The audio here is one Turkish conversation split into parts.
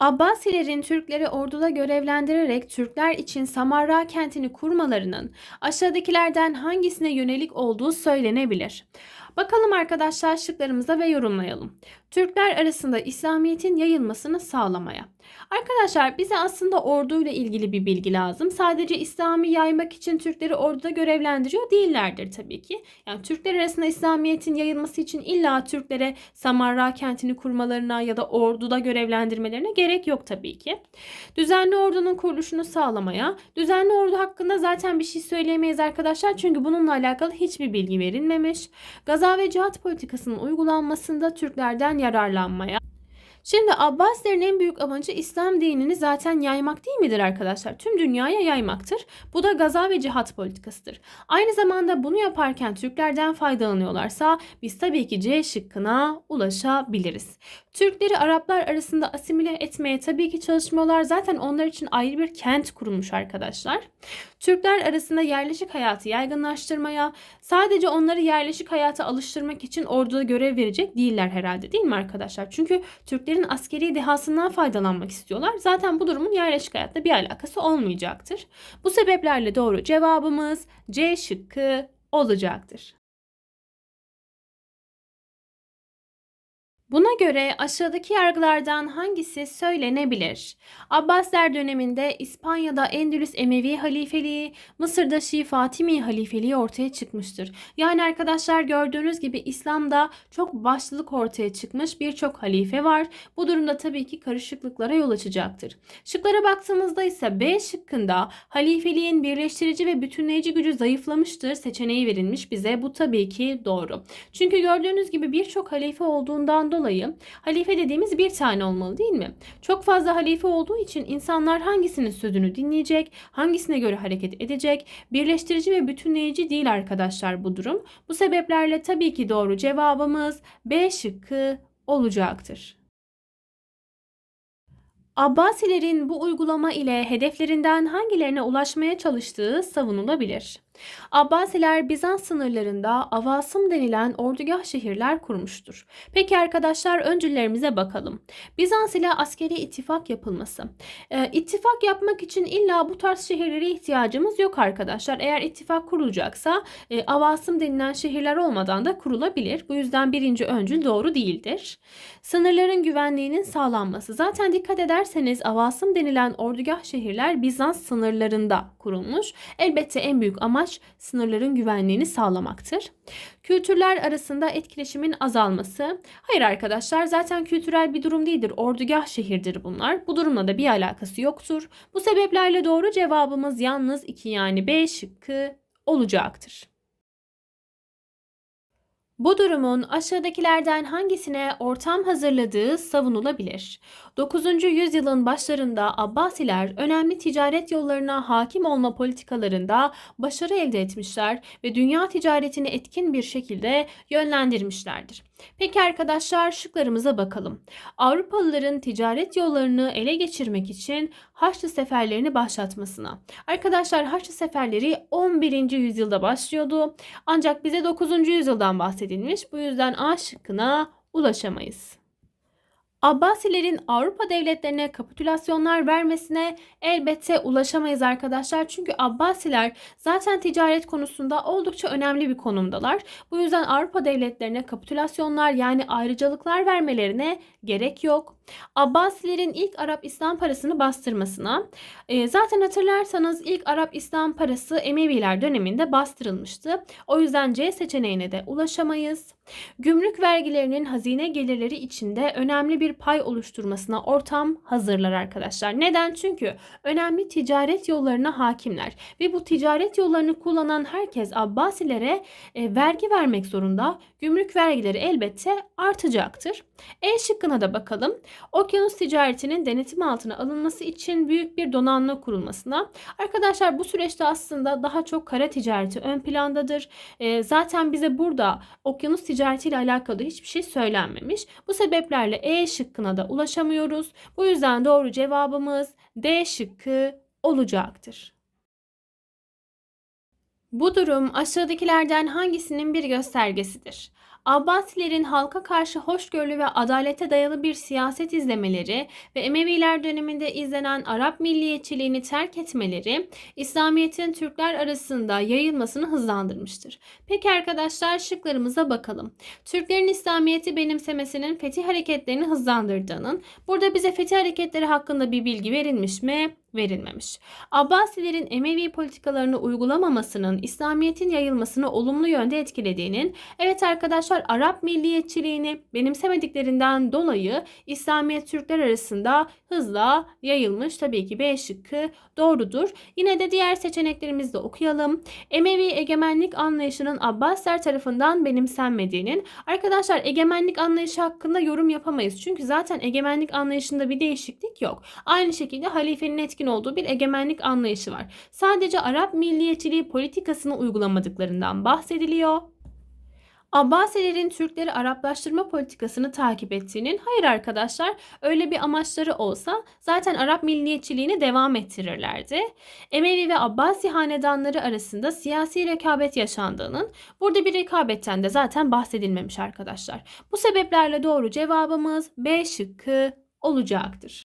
Abbasilerin Türkleri orduda görevlendirerek Türkler için Samarra kentini kurmalarının aşağıdakilerden hangisine yönelik olduğu söylenebilir. Bakalım arkadaşlar şıklarımıza ve yorumlayalım. Türkler arasında İslamiyet'in yayılmasını sağlamaya. Arkadaşlar bize aslında orduyla ilgili bir bilgi lazım. Sadece İslam'ı yaymak için Türkleri orduda görevlendiriyor değillerdir tabii ki. Yani Türkler arasında İslamiyet'in yayılması için illa Türklere Samarra kentini kurmalarına ya da orduda görevlendirmelerine gerek yok tabii ki. Düzenli ordunun kuruluşunu sağlamaya, düzenli ordu hakkında zaten bir şey söyleyemeyiz arkadaşlar çünkü bununla alakalı hiçbir bilgi verilmemiş. Gaza ve cihat politikasının uygulanmasında Türklerden yararlanmaya, Şimdi Abbasilerin en büyük amacı İslam dinini zaten yaymak değil midir arkadaşlar? Tüm dünyaya yaymaktır. Bu da gaza ve cihat politikasıdır. Aynı zamanda bunu yaparken Türklerden faydalanıyorlarsa biz tabii ki C şıkkına ulaşabiliriz. Türkleri Araplar arasında asimile etmeye tabii ki çalışmıyorlar. Zaten onlar için ayrı bir kent kurulmuş arkadaşlar. Türkler arasında yerleşik hayatı yaygınlaştırmaya, sadece onları yerleşik hayata alıştırmak için orduda görev verecek değiller herhalde değil mi arkadaşlar? Çünkü Türk Türklerin askeri dehasından faydalanmak istiyorlar. Zaten bu durumun yerleşik hayatta bir alakası olmayacaktır. Bu sebeplerle doğru cevabımız C şıkkı olacaktır. Buna göre aşağıdaki yargılardan hangisi söylenebilir? Abbasler döneminde İspanya'da Endülüs Emevi halifeliği, Mısır'da Şii Fatimi halifeliği ortaya çıkmıştır. Yani arkadaşlar gördüğünüz gibi İslam'da çok başlılık ortaya çıkmış birçok halife var. Bu durumda tabii ki karışıklıklara yol açacaktır. Şıklara baktığımızda ise B şıkkında halifeliğin birleştirici ve bütünleyici gücü zayıflamıştır seçeneği verilmiş bize. Bu tabii ki doğru. Çünkü gördüğünüz gibi birçok halife olduğundan dolayı dolayı halife dediğimiz bir tane olmalı değil mi? Çok fazla halife olduğu için insanlar hangisinin sözünü dinleyecek, hangisine göre hareket edecek, birleştirici ve bütünleyici değil arkadaşlar bu durum. Bu sebeplerle tabii ki doğru cevabımız B şıkkı olacaktır. Abbasilerin bu uygulama ile hedeflerinden hangilerine ulaşmaya çalıştığı savunulabilir. Abbasiler Bizans sınırlarında Avasım denilen ordugah şehirler kurmuştur. Peki arkadaşlar öncülerimize bakalım. Bizans ile askeri ittifak yapılması. E, ittifak yapmak için illa bu tarz şehirlere ihtiyacımız yok arkadaşlar. Eğer ittifak kurulacaksa e, Avasım denilen şehirler olmadan da kurulabilir. Bu yüzden birinci öncül doğru değildir. Sınırların güvenliğinin sağlanması. Zaten dikkat ederseniz Avasım denilen ordugah şehirler Bizans sınırlarında kurulmuş. Elbette en büyük amaç amaç sınırların güvenliğini sağlamaktır. Kültürler arasında etkileşimin azalması. Hayır arkadaşlar zaten kültürel bir durum değildir. Ordugah şehirdir bunlar. Bu durumla da bir alakası yoktur. Bu sebeplerle doğru cevabımız yalnız 2 yani B şıkkı olacaktır. Bu durumun aşağıdakilerden hangisine ortam hazırladığı savunulabilir. 9. yüzyılın başlarında Abbasiler önemli ticaret yollarına hakim olma politikalarında başarı elde etmişler ve dünya ticaretini etkin bir şekilde yönlendirmişlerdir. Peki arkadaşlar şıklarımıza bakalım. Avrupalıların ticaret yollarını ele geçirmek için Haçlı seferlerini başlatmasına. Arkadaşlar Haçlı seferleri 11. yüzyılda başlıyordu. Ancak bize 9. yüzyıldan bahsedilmiş. Bu yüzden A şıkkına ulaşamayız. Abbasilerin Avrupa devletlerine kapitülasyonlar vermesine elbette ulaşamayız arkadaşlar. Çünkü Abbasiler zaten ticaret konusunda oldukça önemli bir konumdalar. Bu yüzden Avrupa devletlerine kapitülasyonlar yani ayrıcalıklar vermelerine gerek yok. Abbasilerin ilk Arap İslam parasını bastırmasına. E, zaten hatırlarsanız ilk Arap İslam parası Emeviler döneminde bastırılmıştı. O yüzden C seçeneğine de ulaşamayız. Gümrük vergilerinin hazine gelirleri içinde önemli bir pay oluşturmasına ortam hazırlar arkadaşlar. Neden? Çünkü önemli ticaret yollarına hakimler ve bu ticaret yollarını kullanan herkes Abbasilere e, vergi vermek zorunda. Gümrük vergileri elbette artacaktır. E şıkkına da bakalım okyanus ticaretinin denetim altına alınması için büyük bir donanma kurulmasına. Arkadaşlar bu süreçte aslında daha çok kara ticareti ön plandadır. E, zaten bize burada okyanus ticaretiyle alakalı hiçbir şey söylenmemiş. Bu sebeplerle E şıkkına da ulaşamıyoruz. Bu yüzden doğru cevabımız D şıkkı olacaktır. Bu durum aşağıdakilerden hangisinin bir göstergesidir? Abbasilerin halka karşı hoşgörülü ve adalete dayalı bir siyaset izlemeleri ve Emeviler döneminde izlenen Arap milliyetçiliğini terk etmeleri İslamiyet'in Türkler arasında yayılmasını hızlandırmıştır. Peki arkadaşlar şıklarımıza bakalım. Türklerin İslamiyet'i benimsemesinin fetih hareketlerini hızlandırdığının, burada bize fetih hareketleri hakkında bir bilgi verilmiş mi? verilmemiş. Abbasilerin Emevi politikalarını uygulamamasının İslamiyet'in yayılmasını olumlu yönde etkilediğinin, evet arkadaşlar Arap milliyetçiliğini benimsemediklerinden dolayı İslamiyet Türkler arasında hızla yayılmış. Tabii ki B şıkkı doğrudur. Yine de diğer seçeneklerimizi de okuyalım. Emevi egemenlik anlayışının Abbasiler tarafından benimsenmediğinin, arkadaşlar egemenlik anlayışı hakkında yorum yapamayız. Çünkü zaten egemenlik anlayışında bir değişiklik yok. Aynı şekilde halifenin etkisi etkin olduğu bir egemenlik anlayışı var. Sadece Arap milliyetçiliği politikasını uygulamadıklarından bahsediliyor. Abbasilerin Türkleri Araplaştırma politikasını takip ettiğinin hayır arkadaşlar öyle bir amaçları olsa zaten Arap milliyetçiliğini devam ettirirlerdi. Emevi ve Abbasi hanedanları arasında siyasi rekabet yaşandığının burada bir rekabetten de zaten bahsedilmemiş arkadaşlar. Bu sebeplerle doğru cevabımız B şıkkı olacaktır.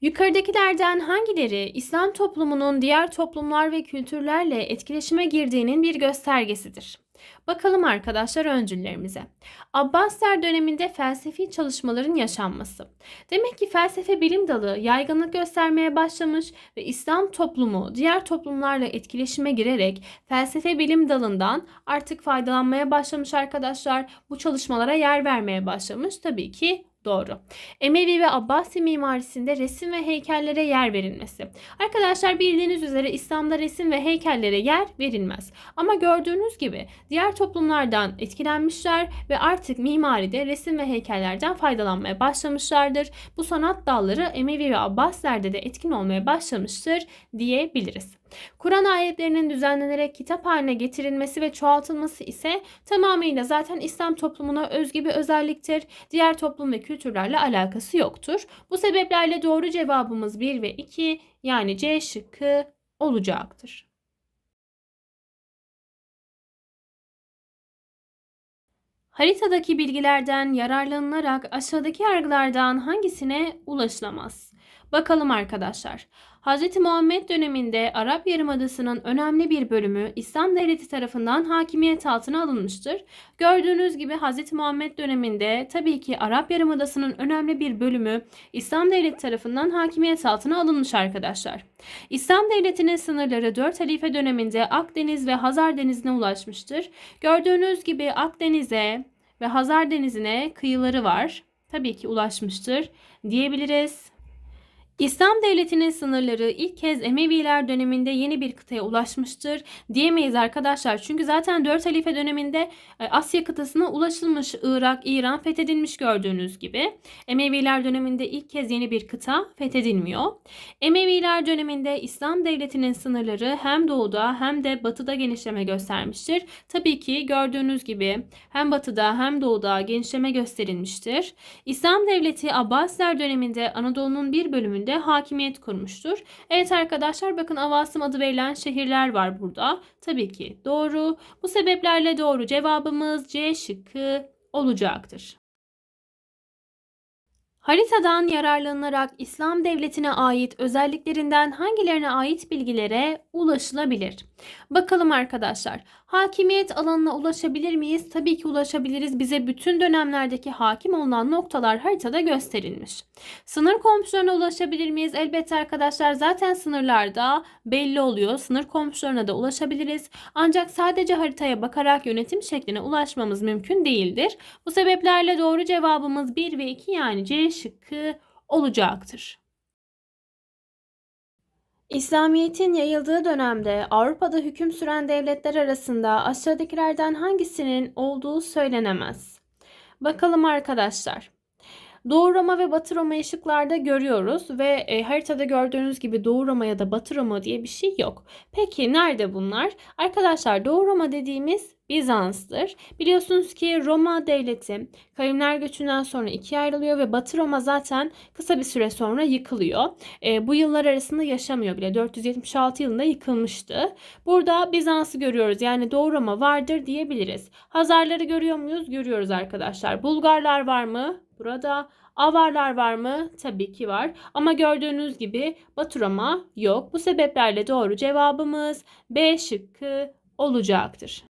Yukarıdakilerden hangileri İslam toplumunun diğer toplumlar ve kültürlerle etkileşime girdiğinin bir göstergesidir? Bakalım arkadaşlar öncüllerimize. Abbasler döneminde felsefi çalışmaların yaşanması. Demek ki felsefe bilim dalı yaygınlık göstermeye başlamış ve İslam toplumu diğer toplumlarla etkileşime girerek felsefe bilim dalından artık faydalanmaya başlamış arkadaşlar. Bu çalışmalara yer vermeye başlamış tabii ki Doğru. Emevi ve Abbasi mimarisinde resim ve heykellere yer verilmesi. Arkadaşlar bildiğiniz üzere İslam'da resim ve heykellere yer verilmez. Ama gördüğünüz gibi diğer toplumlardan etkilenmişler ve artık mimaride resim ve heykellerden faydalanmaya başlamışlardır. Bu sanat dalları Emevi ve Abbasilerde de etkin olmaya başlamıştır diyebiliriz. Kur'an ayetlerinin düzenlenerek kitap haline getirilmesi ve çoğaltılması ise tamamıyla zaten İslam toplumuna özgü bir özelliktir. Diğer toplum ve kültür Türlerle alakası yoktur. Bu sebeplerle doğru cevabımız 1 ve 2 yani C şıkkı olacaktır. Haritadaki bilgilerden yararlanılarak aşağıdaki yargılardan hangisine ulaşılamaz? Bakalım arkadaşlar. Hz. Muhammed döneminde Arap Yarımadası'nın önemli bir bölümü İslam devleti tarafından hakimiyet altına alınmıştır. Gördüğünüz gibi Hz. Muhammed döneminde tabii ki Arap Yarımadası'nın önemli bir bölümü İslam devleti tarafından hakimiyet altına alınmış arkadaşlar. İslam devletinin sınırları 4 halife döneminde Akdeniz ve Hazar Denizi'ne ulaşmıştır. Gördüğünüz gibi Akdeniz'e ve Hazar Denizi'ne kıyıları var. Tabii ki ulaşmıştır diyebiliriz. İslam devletinin sınırları ilk kez Emeviler döneminde yeni bir kıtaya ulaşmıştır diyemeyiz arkadaşlar. Çünkü zaten 4 halife döneminde e, Asya kıtasına ulaşılmış Irak, İran fethedilmiş gördüğünüz gibi. Emeviler döneminde ilk kez yeni bir kıta fethedilmiyor. Emeviler döneminde İslam devletinin sınırları hem doğuda hem de batıda genişleme göstermiştir. Tabii ki gördüğünüz gibi hem batıda hem doğuda genişleme gösterilmiştir. İslam devleti Abbasiler döneminde Anadolu'nun bir bölümünde üzerinde hakimiyet kurmuştur. Evet arkadaşlar bakın Avasım adı verilen şehirler var burada. Tabii ki doğru. Bu sebeplerle doğru cevabımız C şıkkı olacaktır. Haritadan yararlanılarak İslam devletine ait özelliklerinden hangilerine ait bilgilere ulaşılabilir? Bakalım arkadaşlar. Hakimiyet alanına ulaşabilir miyiz? Tabii ki ulaşabiliriz. Bize bütün dönemlerdeki hakim olunan noktalar haritada gösterilmiş. Sınır komşularına ulaşabilir miyiz? Elbette arkadaşlar zaten sınırlarda belli oluyor. Sınır komşularına da ulaşabiliriz. Ancak sadece haritaya bakarak yönetim şekline ulaşmamız mümkün değildir. Bu sebeplerle doğru cevabımız 1 ve 2 yani C şıkkı olacaktır. İslamiyet'in yayıldığı dönemde Avrupa'da hüküm süren devletler arasında aşağıdakilerden hangisinin olduğu söylenemez. Bakalım arkadaşlar. Doğu Roma ve Batı Roma şıklarda görüyoruz ve e, haritada gördüğünüz gibi Doğu Roma ya da Batı Roma diye bir şey yok. Peki nerede bunlar? Arkadaşlar Doğu Roma dediğimiz Bizans'tır. Biliyorsunuz ki Roma devleti kavimler göçünden sonra ikiye ayrılıyor ve Batı Roma zaten kısa bir süre sonra yıkılıyor. E, bu yıllar arasında yaşamıyor bile. 476 yılında yıkılmıştı. Burada Bizans'ı görüyoruz. Yani Doğu Roma vardır diyebiliriz. Hazarları görüyor muyuz? Görüyoruz arkadaşlar. Bulgarlar var mı? Burada Avarlar var mı? Tabii ki var. Ama gördüğünüz gibi Batı Roma yok. Bu sebeplerle doğru cevabımız B şıkkı olacaktır.